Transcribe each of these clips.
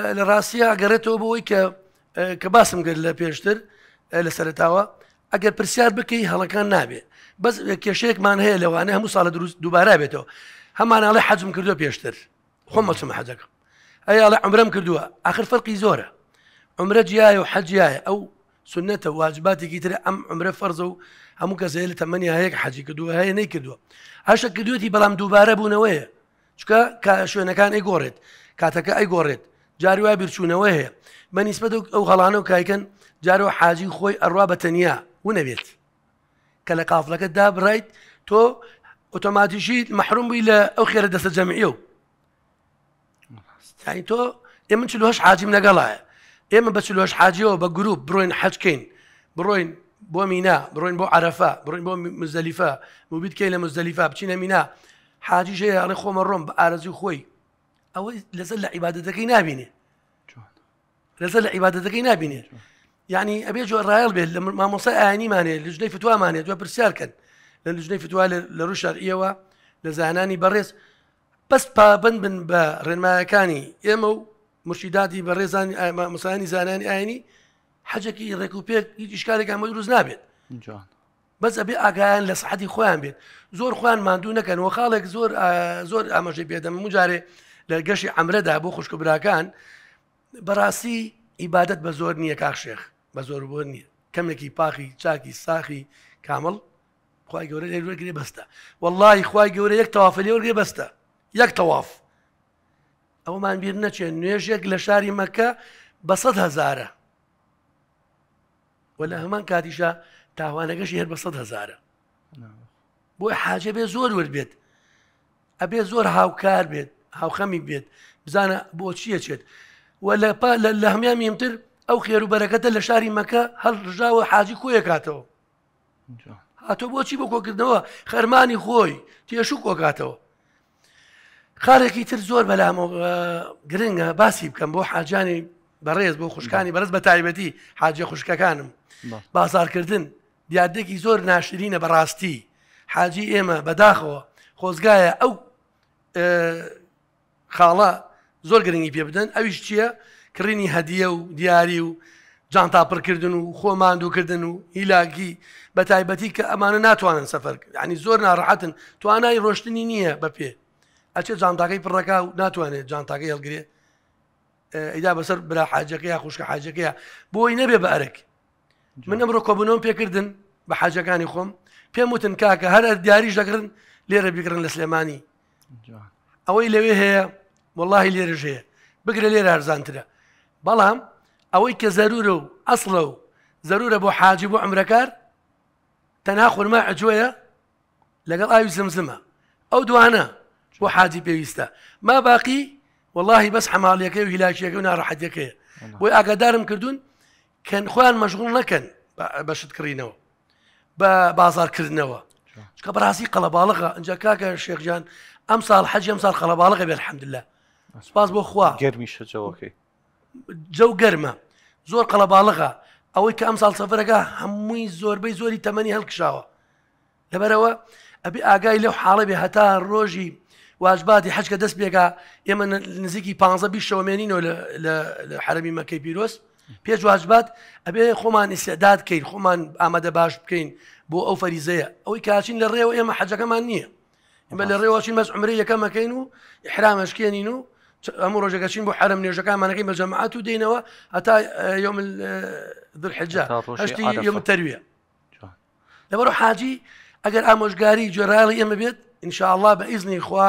لە ڕاستیە ئەگەڕێتەوە بەوەی کە کە باسم کرد لە پێشتر لە سەرتاوە ئەگەر پرسیار بکەی هەڵەکان نابێ بەس کێشەیەکمان هەیە لەوانە هەموو ساڵە دروست دووبارە بێتەوە هەماناڵی حەزم کردووە پێشتر خۆم مەچمە حەجەکەم ئەیاڵە عمرم کردووە آخر فەرقی زۆرە عمرە جیایە و حەجیایە ئەو سنەتە واجباتێکی ترە ئەم عمرە فەرزە و هەموو کەس لە تەمەنی هەیەک حەجی کردووە هەیە نەیکردووە هەشە کردوێتی بەڵام دووبارە بوونەوەیە چکە شوێنەکان ئەیگۆڕێت کاتەکە ئەیگۆڕێت جاروای بیرچوونەوە هەیە بە نیسبەت ئەو هەڵانە و کایکەن جارەوە حاجی خۆی ئەڕوا بە تەنیا و نەبێت کە لە قافلەکە دابڕیت تۆ ئۆتۆماتیشیت مەحروم بووی لە ئەو خێرە دەستە جەمعی و تۆ ئێمە چلوهش حاجیم لەگەڵایە ئێمە بە چلوهش حاجیەوە بە گروپ بڕۆین حەجکەین بڕۆین بۆ مینا بڕۆین بۆ عرفە بڕۆین بۆ مزدەلیفە موبیتکەی لە مزدەلیفە بچینە مینا حاجیژەیە ئەڵی خۆمە ڕۆم بە ئارەزی خۆی او لزل عبادتك نابني لزل عبادتك نابني يعني ابي اجو الرايل به ما مصا اني ماني لجني فتوى ماني جو برسال كان لجني فتوى لرشا ايوا لزاناني بريس بس بابن بن برن ما كاني يمو مرشداتي بريزان مصاني زاناني اني حاجه كي ريكوبي اشكالك عم يدرس نابت بس ابي اكان لصحتي خوان بيت زور خوان ما دونك وخالك زور زور اما جي بيدم مجاري لە گەشتی ئەمرەدا بۆ خوشکبراکان بەڕاستی ئیبادت بە زۆر نییە کاخشێخ بە زۆر بۆ نییە کەمێکی پاخی چاکی ساخی کامل خی گەورە لێگرێ بەستە واللهی خی گەورە یەک تەوافلی وەرگێ بەستە یەک تەواف ئەومان بیر نەچێن نوێژێک لە شاری مەکە بە سەد هزارە وە لە هەمان کاتیشە تاوانەکەشی هەر بە سەد هزارە بۆی حاجە بێ زۆر وربێت ئەبێ زۆر هاوکار بێت هاوخەمی بێت بزانە بۆ چیە چێت و لە لە هەمیانیمتر ئەو خێروبەرەکەتە لە شاری مەکە هەڵژاوە حاجی کۆیە کاتەوە هاتۆ بۆچی بۆ کۆکردنەوە خەرمانی خۆی تێشوو کۆکاتەوە خارێکی تر زۆر بەلام گرنگە باسی بکەم بۆ حاجانی بەڕێز بۆ خوشکانی بەرز بە تایبەتی حاجە خوشکەکانم بازارکردن دیادێکی زۆر ناشرینە بەڕاستی حاجی ئێمە بەداخەوە خۆزگایە ئەو خاڵە زۆر گرنگی پێ بدەن ئەویش چییە کڕینی هەدیە و دیاری و جان تاپڕکردن و خۆ ماندووکردن و هیلاگی بە تایبەتی کە ئەمانە ناتوانن سەفەر ینی زۆر ناڕحەتن توانای ڕۆشتنی نییە بە پێ ئەچێت جانتاکەی پڕەکە و ناتوانێت جانتاکە هەڵگرێ ئیدا بەسەر برا حاجەکەی خوشکە حاجەکەیە بۆی نەبێ بە ئەرک من ئەمڕۆ کۆبوونەوەم پێکردن بە حاجەکانی خۆم پێم وتن کاکە هەر دیاریش دەکردن لێرە بیگرن لە سلێمانی ئەوەی لەوێ هەیە وەڵی لێرەژەیە بگرە لێرە ئارزانترە بەڵام ئەوەی کە زەرورە و ئەسڵە و زەرورە بۆ حاجی بۆ ئەمرەکار تەنا خورما ئەجوۆیە لەگەڵ ئاوی زمزمە ئەو دوانە بۆ حاجی پێویستە ما باقی واللهی بەس حەماڵیەکەی و هیلاکیەکە و ناڕەحەتەکەیە بۆی ئاگادارم کردوون کەن خۆیان مەشغول نەکەن بەشت کڕینەوە بە بازارکردنەوە چکە بەڕاستی قەڵەباڵغە ئەجا کاکە شێخجان ئەم ساڵ حەجی ئەم ساڵ قەڵەباڵغە بێ الحەمدلله سپاس بۆ خوا گەرمیشە جەوەکەی جەو گەرمە زۆر قەڵە باڵغا ئەوەی کە ئەم ساڵ سەفرەکە هەمووی زۆربەی زۆری تەمەنی هەڵکشاوە لەبەرەوە ئەبی ئاگای لەو حاڵە بێ هەتا ڕۆژی واژباتی حەچکە دەست بێگا ئێمە نزیکی پ شەمێنینەوە لە حرەمی مەکەی پیرۆست پێش واژبات ئەبێ خۆمان ئیسێداد بکەین خۆمان ئامادە باش بکەین بۆ ئەو فەریزەیە ئەوەی کاچین لە ڕێوە ئێمە حەجەکەمان نییە ئمە لە ڕێوەچین مەس عمرری یەکەمەکەین و حرامەشکێنین و ئەمە ڕۆژەکەچین بۆ حرم نێژەکانمانەکەی بە جەماعات و دێنەوە ئەتا یۆم دڵحجا هەشتی یۆم تەرویە لەبەر حاجی ئەگەر ئامۆژگاری جێراڵی ئێمە بێت سنة بە ئیزنی خوا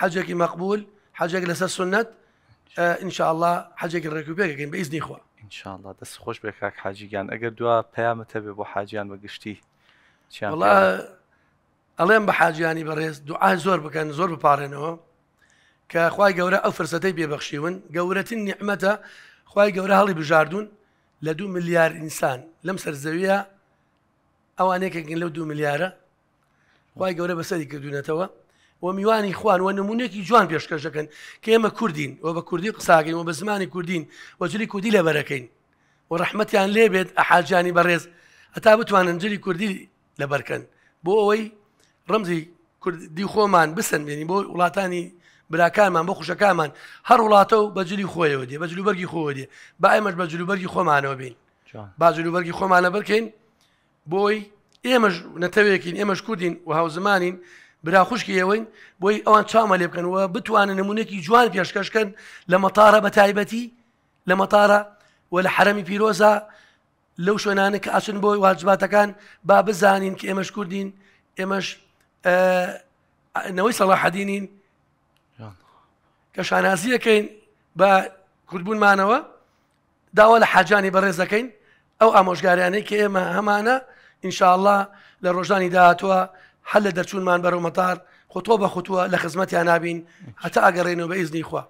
حەجێکی مەقبول حەجێک لەسەر سنت انشاءله حەجێکی ڕێکوبێکەکەین بە ئیزنی خوا انشاءله دەست خۆش بێ کاک حاجیگیان ئەگەر دو پەیامەتە بێ بۆ حاجیان بەگشتی ئەڵێم بحاجي يعني بەڕێز دعاء زور بكان زور بپارێنەوە کە خی گەورە ئەو فرسەتەی بێبەخشیون گەورەترین نیحمەتە خی گەورە هەڵی بژاردون لە دو ملیار ئینسان لەم سەرزەویە ئەوانەیەکەکن لەو دو ملیارە خی گەورە بەسەری کردوونەتەوە و میوانی خوان و نمونونێکی جوان پێشکەشەکەن کە ئێمە کوردین و بە کوردی قساگەین و بە زمانی کوردین وەجلی کوردی لە بەرەکەین و ڕحمەتیان لێبێت ئەحاجانی بەڕێز ئەتا بتوانن جلی کوردی لە بەرکەن بۆ ئەوەی ڕمزی کوردی خۆمان بسن بێنی بۆ وڵاتانی براکانمان بۆ خوشەکانمان هەر وڵاتە و بەجلی خۆیەوە دێ بەجلوبەرگی خۆوە دێ با ئێمەش بەجلوبەرگی خۆمانەوە بین باجلوبەرگی خۆمانە بکەین بۆی ئێمەش نەتەوێکین ئێمەش کوردین و هاوزمانین براخشکی ئەوەین بۆی ئەوان چامە لێ بکەنەوە بتوانن نمونونێکی جوان پێشکەشکەن لە مەتارە بە تایبەتی لە مەتارە و لە حرەمی پیرۆزە لەو شوێنانە کە ئاچن بۆی واجباتەکان با بزانین کە ئێمەش کوردین ئێمەش نەوەی سەڵاحدینین کە شانازیەکەین بە کوردبوونمانەوە داوا لە حاجانی بەڕێزەکەین ئەو ئامۆژگاریانەی کە ئێمە هەمانە ئینشاءله لە ڕۆژانی داهاتوە هەل لە دەرچوونمان بەرەو مەتار خۆتۆ بە خوتووە لە خزمەتیان نابین هەتا ئەگەڕێنەوە بە ئیزنی خوا.